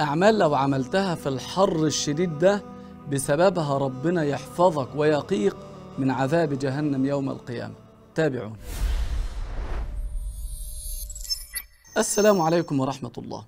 أعمال لو عملتها في الحر الشديد ده بسببها ربنا يحفظك ويقيك من عذاب جهنم يوم القيامة تابعون السلام عليكم ورحمة الله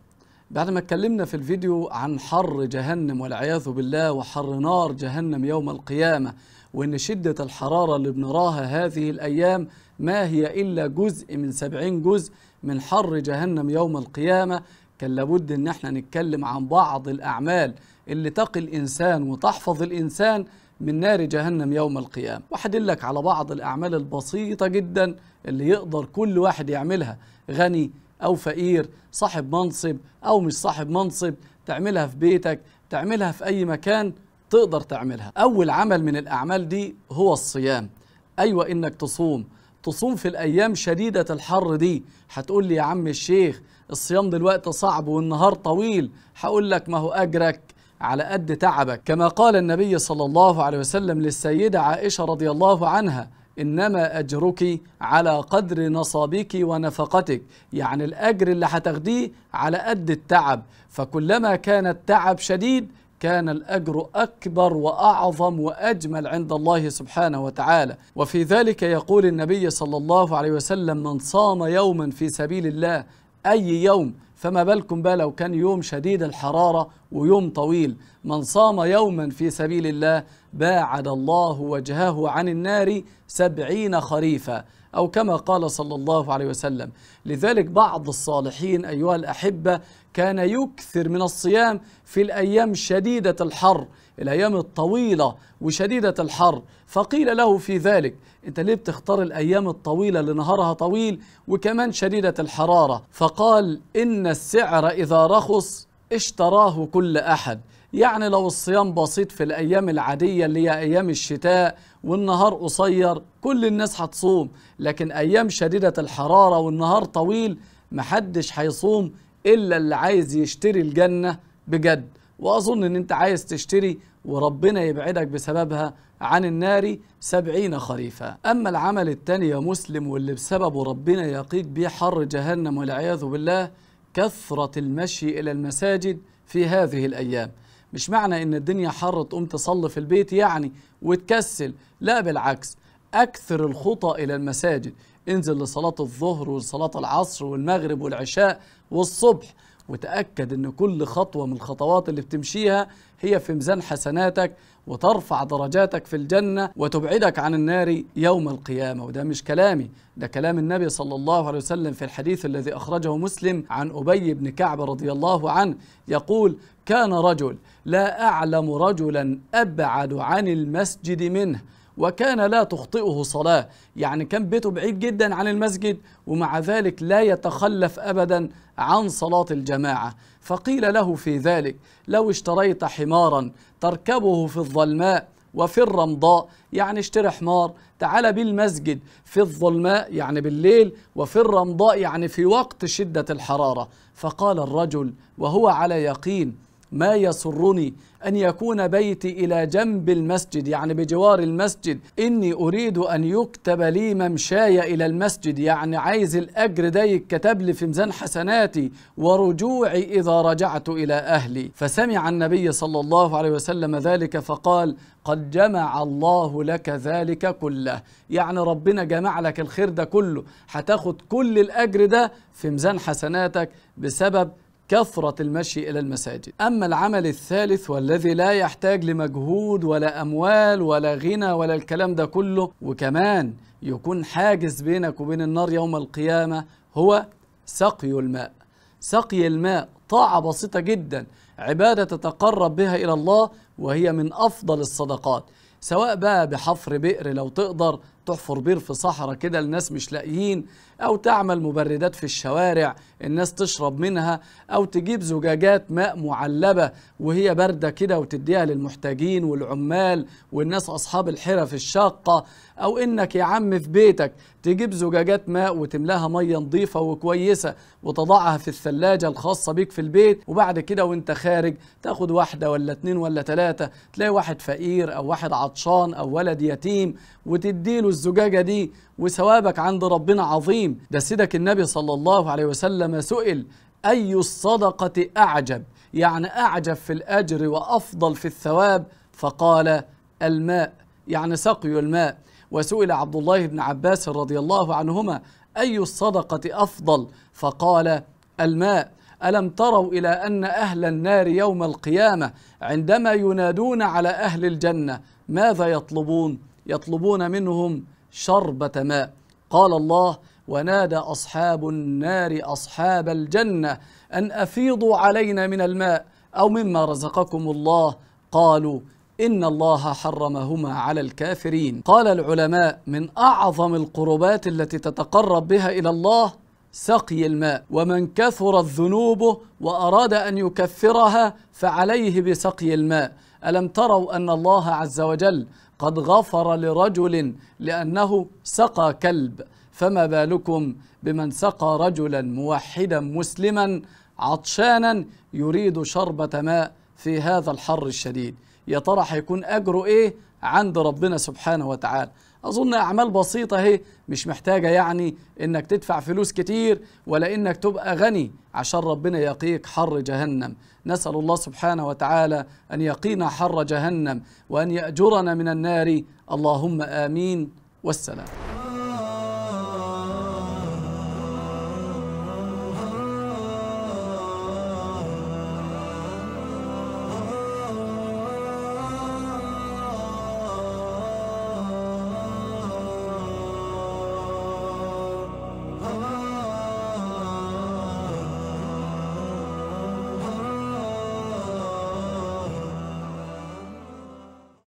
بعد ما اتكلمنا في الفيديو عن حر جهنم والعياذ بالله وحر نار جهنم يوم القيامة وإن شدة الحرارة اللي بنراها هذه الأيام ما هي إلا جزء من سبعين جزء من حر جهنم يوم القيامة كان لابد ان احنا نتكلم عن بعض الاعمال اللي تقي الانسان وتحفظ الانسان من نار جهنم يوم القيامه وهدلك على بعض الاعمال البسيطه جدا اللي يقدر كل واحد يعملها غني او فقير صاحب منصب او مش صاحب منصب تعملها في بيتك تعملها في اي مكان تقدر تعملها اول عمل من الاعمال دي هو الصيام ايوه انك تصوم تصوم في الأيام شديدة الحر دي هتقول لي يا عم الشيخ الصيام دلوقتي صعب والنهار طويل هقول لك ما هو أجرك على قد تعبك كما قال النبي صلى الله عليه وسلم للسيدة عائشة رضي الله عنها إنما أجرك على قدر نصابك ونفقتك يعني الأجر اللي هتاخديه على قد التعب فكلما كان التعب شديد كان الأجر أكبر وأعظم وأجمل عند الله سبحانه وتعالى وفي ذلك يقول النبي صلى الله عليه وسلم من صام يوما في سبيل الله أي يوم فما بالكم بقى لو كان يوم شديد الحرارة ويوم طويل من صام يوما في سبيل الله باعد الله وجهه عن النار سبعين خريفا أو كما قال صلى الله عليه وسلم لذلك بعض الصالحين أيها الأحبة كان يكثر من الصيام في الأيام شديدة الحر الأيام الطويلة وشديدة الحر فقيل له في ذلك أنت ليه بتختار الأيام الطويلة اللي نهارها طويل وكمان شديدة الحرارة فقال إن السعر إذا رخص اشتراه كل أحد يعني لو الصيام بسيط في الأيام العادية اللي هي أيام الشتاء والنهار قصير كل الناس هتصوم لكن أيام شديدة الحرارة والنهار طويل محدش هيصوم إلا اللي عايز يشتري الجنة بجد وأظن إن أنت عايز تشتري وربنا يبعدك بسببها عن النار سبعين خريفا أما العمل التاني يا مسلم واللي بسببه ربنا يقيك بيه حر جهنم والعياذ بالله كثرة المشي إلى المساجد في هذه الأيام مش معنى ان الدنيا حر تقوم تصلي في البيت يعني وتكسل لا بالعكس اكثر الخطى الى المساجد انزل لصلاه الظهر وصلاه العصر والمغرب والعشاء والصبح وتأكد أن كل خطوة من الخطوات اللي بتمشيها هي في ميزان حسناتك وترفع درجاتك في الجنة وتبعدك عن النار يوم القيامة وده مش كلامي ده كلام النبي صلى الله عليه وسلم في الحديث الذي أخرجه مسلم عن أبي بن كعب رضي الله عنه يقول كان رجل لا أعلم رجلا أبعد عن المسجد منه وكان لا تخطئه صلاة يعني كان بيته بعيد جدا عن المسجد ومع ذلك لا يتخلف أبدا عن صلاة الجماعة فقيل له في ذلك لو اشتريت حمارا تركبه في الظلماء وفي الرمضاء يعني اشتري حمار تعال بالمسجد في الظلماء يعني بالليل وفي الرمضاء يعني في وقت شدة الحرارة فقال الرجل وهو على يقين ما يسرني أن يكون بيتي إلى جنب المسجد يعني بجوار المسجد إني أريد أن يكتب لي ممشاي إلى المسجد يعني عايز الأجر ده يتكتب لي في ميزان حسناتي ورجوعي إذا رجعت إلى أهلي فسمع النبي صلى الله عليه وسلم ذلك فقال قد جمع الله لك ذلك كله يعني ربنا جمع لك الخير ده كله هتاخد كل الأجر ده في ميزان حسناتك بسبب كثرة المشي إلى المساجد أما العمل الثالث والذي لا يحتاج لمجهود ولا أموال ولا غنى ولا الكلام ده كله وكمان يكون حاجز بينك وبين النار يوم القيامة هو سقي الماء سقي الماء طاعة بسيطة جدا عبادة تتقرب بها إلى الله وهي من أفضل الصدقات سواء بقى بحفر بئر لو تقدر تحفر بير في صحراء كده الناس مش لاقيين أو تعمل مبردات في الشوارع الناس تشرب منها أو تجيب زجاجات ماء معلبة وهي باردة كده وتديها للمحتاجين والعمال والناس أصحاب الحرف الشاقة أو إنك يا عم في بيتك تجيب زجاجات ماء وتملاها مية نظيفة وكويسة وتضعها في الثلاجة الخاصة بيك في البيت وبعد كده وانت خارج تاخد واحدة ولا اتنين ولا تلاتة تلاقي واحد فقير أو واحد عطشان أو ولد يتيم وتديله الزجاجة دي وثوابك عند ربنا عظيم ده سيدك النبي صلى الله عليه وسلم سئل أي الصدقة أعجب يعني أعجب في الأجر وأفضل في الثواب فقال الماء يعني سقي الماء وسئل عبد الله بن عباس رضي الله عنهما أي الصدقة أفضل فقال الماء ألم تروا إلى أن أهل النار يوم القيامة عندما ينادون على أهل الجنة ماذا يطلبون يطلبون منهم شربة ماء قال الله ونادى أصحاب النار أصحاب الجنة أن أفيضوا علينا من الماء أو مما رزقكم الله قالوا إن الله حرمهما على الكافرين قال العلماء من أعظم القربات التي تتقرب بها إلى الله سقي الماء ومن كثرت ذنوبه وأراد أن يكفرها فعليه بسقي الماء ألم تروا أن الله عز وجل قد غفر لرجل لأنه سقى كلب فما بالكم بمن سقى رجلا موحدا مسلما عطشانا يريد شربة ماء في هذا الحر الشديد يا ترى هيكون أجره إيه عند ربنا سبحانه وتعالى اظن اعمال بسيطه اهي مش محتاجه يعني انك تدفع فلوس كتير ولا انك تبقى غني عشان ربنا يقيك حر جهنم نسال الله سبحانه وتعالى ان يقينا حر جهنم وان ياجرنا من النار اللهم امين والسلام